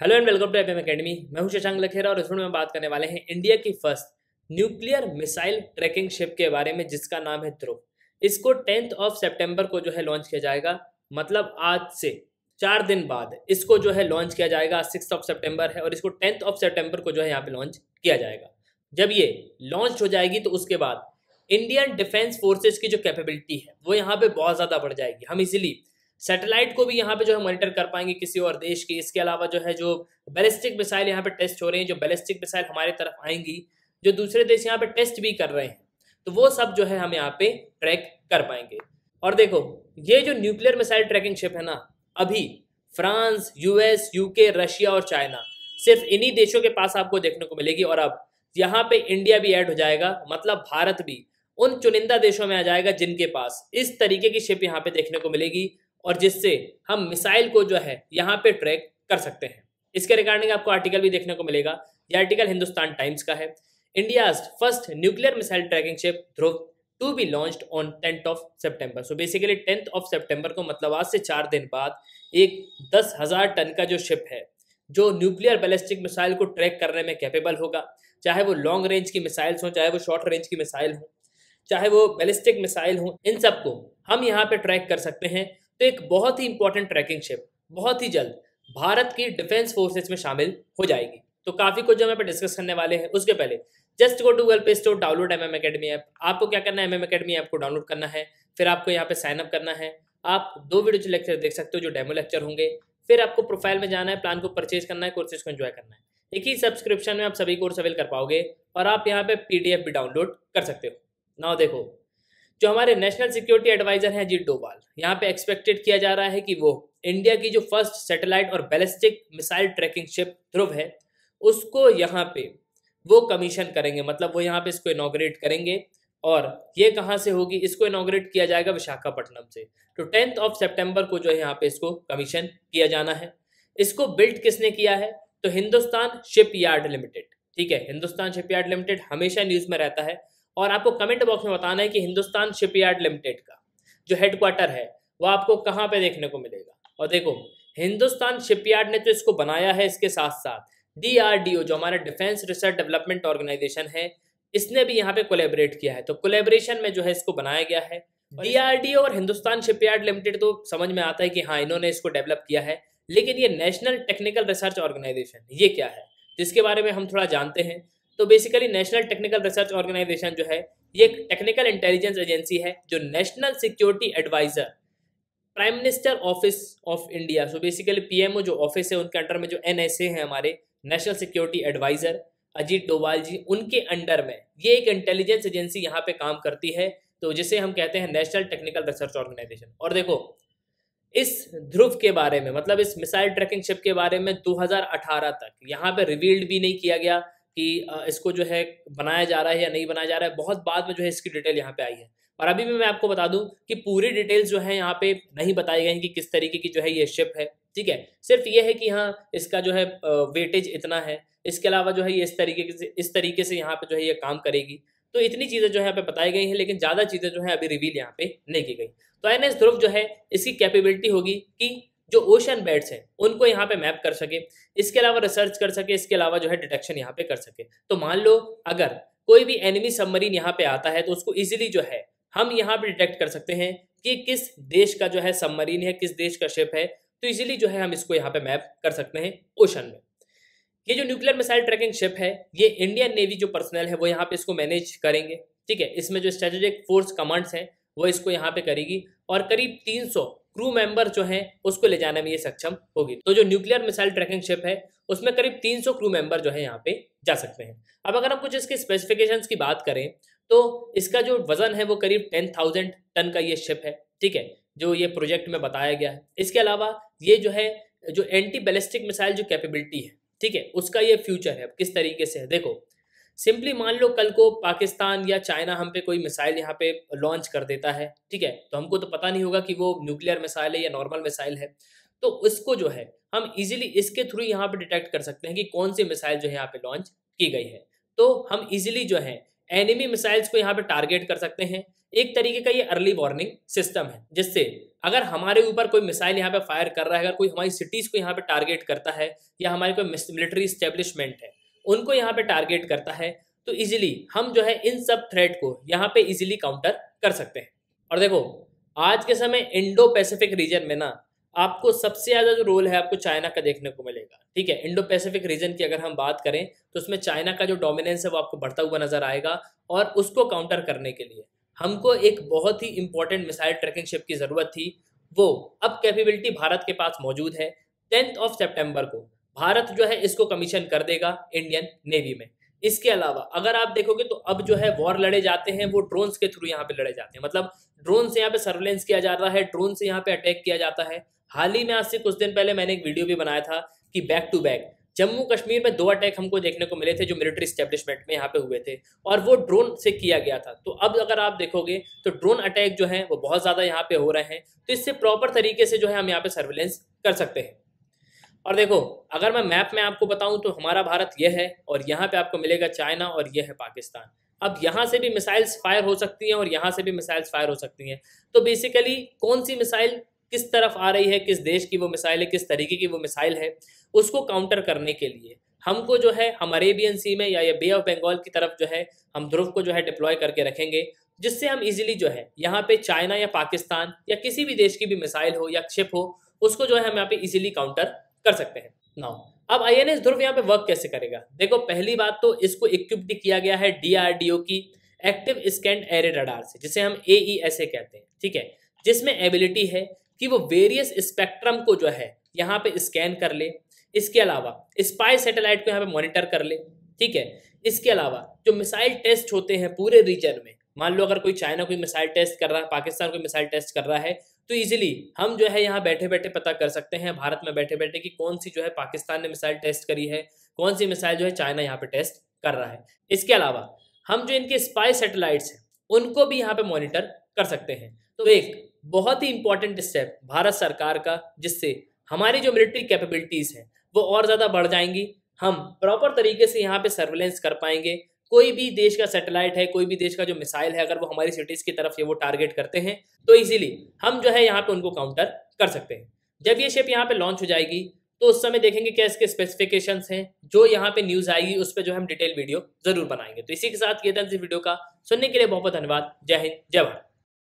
hello and welcome to FM academy मैं हूं शशांक लखेरा और इस वीडियो में बात करने वाले हैं इंडिया की first nuclear missile tracking ship के बारे में जिसका नाम है ध्रुव इसको टेंथ ऑफ सितंबर को जो है लॉन्च किया जाएगा मतलब आज से चार दिन बाद इसको जो है लॉन्च किया जाएगा सिक्स ऑफ सेप्टेम्बर है और इसको टेंथ ऑफ सेप्टेम्बर को जो है यहाँ पे लॉन्च किया जाएगा जब ये लॉन्च हो जाएगी तो उसके बाद इंडियन डिफेंस फोर्सेज की जो कैपेबिलिटी है वो यहाँ पे बहुत ज़्यादा बढ़ जाएगी हम इसीलिए सैटेलाइट को भी यहाँ पे जो है मॉनिटर कर पाएंगे किसी और देश के इसके अलावा जो है जो बैलिस्टिक मिसाइल यहाँ पे टेस्ट हो रहे हैं जो बैलिस्टिक मिसाइल हमारे तरफ आएंगी जो दूसरे देश यहाँ पे टेस्ट भी कर रहे हैं तो वो सब जो है हम यहाँ पे ट्रैक कर पाएंगे और देखो ये जो न्यूक्लियर मिसाइल ट्रैकिंग शिप है ना अभी फ्रांस यूएस यूके रशिया और चाइना सिर्फ इन्हीं देशों के पास आपको देखने को मिलेगी और अब यहाँ पे इंडिया भी ऐड हो जाएगा मतलब भारत भी उन चुनिंदा देशों में आ जाएगा जिनके पास इस तरीके की शिप यहाँ पे देखने को मिलेगी और जिससे हम मिसाइल को जो है यहाँ पे ट्रैक कर सकते हैं इसके रिगार्डिंग आपको आर्टिकल भी देखने को मिलेगा ये आर्टिकल हिंदुस्तान टाइम्स का है India first nuclear missile tracking ship Dhruv to be launch on tenth of September so basically tenth of September को मतलब आज से चार दिन बाद एक दस हज़ार टन का जो शिप है जो न्यूक्लियर बैलिस्टिक मिसाइल को ट्रैक करने में कैपेबल होगा चाहे वो लॉन्ग रेंज की मिसाइल्स हों चाहे वो शॉर्ट रेंज की मिसाइल हों चाहे वो बैलिस्टिक मिसाइल हों इन सबको हम यहाँ पे ट्रैक कर सकते हैं तो एक बहुत ही इंपॉर्टेंट ट्रैकिंग शिप बहुत ही जल्द भारत की डिफेंस फोर्सेस में शामिल हो जाएगी तो काफ़ी कुछ हम डिस्कस करने वाले हैं उसके पहले just go to Google play store download M M academy app आपको क्या करना है एम एम अकेडमी ऐप को डाउनलोड करना है फिर आपको यहाँ पे साइन अप करना है आप दो वीडियो लेक्चर देख सकते हो जो डेमो लेक्चर होंगे फिर आपको प्रोफाइल में जाना है प्लान को परचेज करना है कोर्सेज को एंजॉय करना है एक ही सब्सक्रिप्शन में आप सभी कोर्स अवेल कर पाओगे और आप यहाँ पे पीडीएफ भी डाउनलोड कर सकते हो नाउ देखो जो हमारे नेशनल सिक्योरिटी एडवाइजर हैं अजीत डोवाल यहाँ पे एक्सपेक्टेड किया जा रहा है कि वो इंडिया की जो फर्स्ट सैटेलाइट और ballistic missile tracking ship Dhruv है उसको यहाँ पे वो कमीशन करेंगे मतलब वो यहाँ पे इसको इनाग्रेट करेंगे और ये कहाँ से होगी इसको इनाग्रेट किया जाएगा विशाखापट्टनम से तो टेंथ ऑफ सेप्टेम्बर को जो है यहाँ पे इसको कमीशन किया जाना है इसको बिल्ड किसने किया है तो हिंदुस्तान शिप यार्ड लिमिटेड ठीक है हिंदुस्तान शिप यार्ड लिमिटेड हमेशा न्यूज़ में रहता है और आपको कमेंट बॉक्स में बताना है कि हिंदुस्तान शिपयार्ड लिमिटेड का जो हेडक्वार्टर है वो आपको कहाँ पे देखने को मिलेगा और देखो हिंदुस्तान शिपयार्ड ने तो इसको बनाया है इसके साथ साथ डीआरडीओ जो हमारा डिफेंस रिसर्च डेवलपमेंट ऑर्गेनाइजेशन है इसने भी यहाँ पे कोलेबरेट किया है तो कोलेबरेशन में जो है इसको बनाया गया है डीआरडीओ और हिंदुस्तान शिपयार्ड लिमिटेड तो समझ में आता है कि हाँ इन्होंने इसको डेवलप किया है लेकिन ये नेशनल टेक्निकल रिसर्च ऑर्गेनाइजेशन ये क्या है जिसके बारे में हम थोड़ा जानते हैं तो basically national technical research organisation जो है ये एक टेक्निकल इंटेलिजेंस एजेंसी है जो national security adviser prime minister office of India so basically PMO जो ऑफिस है उनके अंडर में जो एन हैं हमारे national security adviser Ajit Doval ji उनके अंडर में ये एक इंटेलिजेंस एजेंसी यहाँ पे काम करती है तो जिसे हम कहते हैं नेशनल टेक्निकल रिसर्च ऑर्गेनाइजेशन और देखो इस ध्रुव के बारे में मतलब इस मिसाइल ट्रैकिंग शिप के बारे में 2018 तक यहाँ पे रिवील्ड भी नहीं किया गया कि इसको जो है बनाया जा रहा है या नहीं बनाया जा रहा है बहुत बाद में जो है इसकी डिटेल यहाँ पे आई है और अभी भी मैं आपको बता दूं कि पूरी डिटेल्स जो है यहाँ पे नहीं बताई गई कि किस तरीके की जो है ये शिप है ठीक है सिर्फ ये है कि हाँ इसका जो है वेटेज इतना है इसके अलावा जो है ये इस तरीके से इस तरीके से यहाँ पे जो है ये काम करेगी तो इतनी चीज़ें जो है यहाँ पे बताई गई हैं लेकिन ज़्यादा चीज़ें जो है अभी रिवील यहाँ पे नहीं की गई तो एन ध्रुव जो है इसकी कैपेबिलिटी होगी कि जो ओशन बेड्स हैं उनको यहाँ पे मैप कर सके इसके अलावा रिसर्च कर सके इसके अलावा जो है डिटेक्शन यहाँ पे कर सके तो मान लो अगर कोई भी एनिमी सबमरीन यहाँ पे आता है तो उसको इजिली जो है हम यहाँ पे डिटेक्ट कर सकते हैं कि किस देश का जो है सबमरीन है किस देश का शिप है तो इजिली जो है हम इसको यहाँ पे मैप कर सकते हैं ओशन में ये जो न्यूक्लियर मिसाइल ट्रैकिंग शिप है ये इंडियन नेवी जो पर्सनल है वो यहाँ पे इसको मैनेज करेंगे ठीक है इसमें जो स्ट्रेटेजिक फोर्स कमांड्स हैं वो इसको यहाँ पे करेगी और करीब 300 क्रू मेंबर जो हैं उसको ले जाने में ये सक्षम होगी तो जो न्यूक्लियर मिसाइल ट्रैकिंग शिप है उसमें करीब 300 क्रू मेंबर जो है यहाँ पे जा सकते हैं अब अगर हम कुछ इसके स्पेसिफिकेशंस की बात करें तो इसका जो वजन है वो करीब 10,000 टन का ये शिप है ठीक है जो ये प्रोजेक्ट में बताया गया है इसके अलावा ये जो है जो एंटी बैलिस्टिक मिसाइल जो कैपेबिलिटी है ठीक है उसका ये फ्यूचर है किस तरीके से है देखो सिंपली मान लो कल को पाकिस्तान या चाइना हम पे कोई मिसाइल यहाँ पे लॉन्च कर देता है ठीक है तो हमको तो पता नहीं होगा कि वो न्यूक्लियर मिसाइल है या नॉर्मल मिसाइल है तो उसको जो है हम इजीली इसके थ्रू यहाँ पे डिटेक्ट कर सकते हैं कि कौन सी मिसाइल जो है यहाँ पे लॉन्च की गई है तो हम इजिली जो है एनिमी मिसाइल्स को यहाँ पे टारगेट कर सकते हैं एक तरीके का ये अर्ली वार्निंग सिस्टम है जिससे अगर हमारे ऊपर कोई मिसाइल यहाँ पे फायर कर रहा है अगर कोई हमारी सिटीज को यहाँ पे टारगेट करता है या हमारे कोई मिलिट्री स्टेब्लिशमेंट है उनको यहाँ पे टारगेट करता है तो इजीली हम जो है इन सब थ्रेट को यहाँ पे इजीली काउंटर कर सकते हैं और देखो आज के समय इंडो पैसिफिक रीजन में ना आपको सबसे ज़्यादा जो रोल है आपको चाइना का देखने को मिलेगा ठीक है इंडो पैसिफिक रीजन की अगर हम बात करें तो उसमें चाइना का जो डोमिनेंस है वो आपको बढ़ता हुआ नजर आएगा और उसको काउंटर करने के लिए हमको एक बहुत ही इंपॉर्टेंट मिसाइल ट्रैकिंग शिप की ज़रूरत थी वो अब कैपेबिलिटी भारत के पास मौजूद है टेंथ ऑफ सेप्टेम्बर को भारत जो है इसको कमीशन कर देगा इंडियन नेवी में इसके अलावा अगर आप देखोगे तो अब जो है वॉर लड़े जाते हैं वो ड्रोन्स के थ्रू यहाँ पे लड़े जाते हैं मतलब ड्रोन से यहाँ पे सर्वेलेंस किया जा रहा है ड्रोन से यहाँ पे अटैक किया जाता है हाल ही में आज से कुछ दिन पहले मैंने एक वीडियो भी बनाया था कि back to back Jammu Kashmir में दो अटैक हमको देखने को मिले थे जो मिलिट्री स्टेब्लिशमेंट में यहाँ पे हुए थे और वो ड्रोन से किया गया था तो अब अगर आप देखोगे तो ड्रोन अटैक जो है वो बहुत ज़्यादा यहाँ पे हो रहे हैं तो इससे प्रॉपर तरीके से जो है हम यहाँ पे सर्वेलेंस कर सकते हैं और देखो अगर मैं मैप में आपको बताऊं तो हमारा भारत यह है और यहाँ पे आपको मिलेगा चाइना और यह है पाकिस्तान अब यहाँ से भी मिसाइल्स फायर हो सकती हैं और यहाँ से भी मिसाइल्स फायर हो सकती हैं तो बेसिकली कौन सी मिसाइल किस तरफ आ रही है किस देश की वो मिसाइल है किस तरीके की वो मिसाइल है उसको काउंटर करने के लिए हमको जो है हम अरेबियन सी में या ये बे ऑफ बंगाल की तरफ जो है हम ध्रुव को जो है डिप्लॉय करके रखेंगे जिससे हम इजीली जो है यहाँ पे चाइना या पाकिस्तान या किसी भी देश की भी मिसाइल हो या क्षिप हो उसको जो है हम यहाँ पे इजीली काउंटर कर सकते हैं नाउ अब आई एन एस ध्रुव यहाँ पे वर्क कैसे करेगा देखो पहली बात तो इसको इक्विप्ड किया गया है डीआरडीओ की एक्टिव स्कैंड एरे रडार से जिसे हम एईएसए e कहते हैं ठीक है जिसमें एबिलिटी है कि वो वेरियस स्पेक्ट्रम को जो है यहाँ पे स्कैन कर ले इसके अलावा स्पाई सैटेलाइट को यहाँ पे मॉनिटर कर ले ठीक है इसके अलावा जो मिसाइल टेस्ट होते हैं पूरे रीजन में मान लो अगर कोई चाइना कोई मिसाइल टेस्ट कर रहा है पाकिस्तान कोई मिसाइल टेस्ट कर रहा है तो इजीली हम जो है यहाँ बैठे बैठे पता कर सकते हैं भारत में बैठे बैठे कि कौन सी जो है पाकिस्तान ने मिसाइल टेस्ट करी है कौन सी मिसाइल जो है चाइना यहाँ पे टेस्ट कर रहा है इसके अलावा हम जो इनके स्पाई सेटेलाइट्स हैं उनको भी यहाँ पे मॉनिटर कर सकते हैं तो एक बहुत ही इंपॉर्टेंट स्टेप भारत सरकार का जिससे हमारी जो मिलिट्री कैपेबिलिटीज़ हैं वो और ज़्यादा बढ़ जाएंगी हम प्रॉपर तरीके से यहाँ पे सर्वेलेंस कर पाएंगे कोई भी देश का सैटेलाइट है कोई भी देश का जो मिसाइल है अगर वो हमारी सिटीज़ की तरफ ये वो टारगेट करते हैं तो इजीली हम जो है यहाँ पे उनको काउंटर कर सकते हैं जब ये शिप यहाँ पे लॉन्च हो जाएगी तो उस समय देखेंगे क्या इसके स्पेसिफिकेशन हैं जो यहाँ पे न्यूज़ आएगी उस पर जो हम डिटेल वीडियो ज़रूर बनाएंगे तो इसी के साथ ये था इस वीडियो का सुनने के लिए बहुत बहुत धन्यवाद जय हिंद जय भारत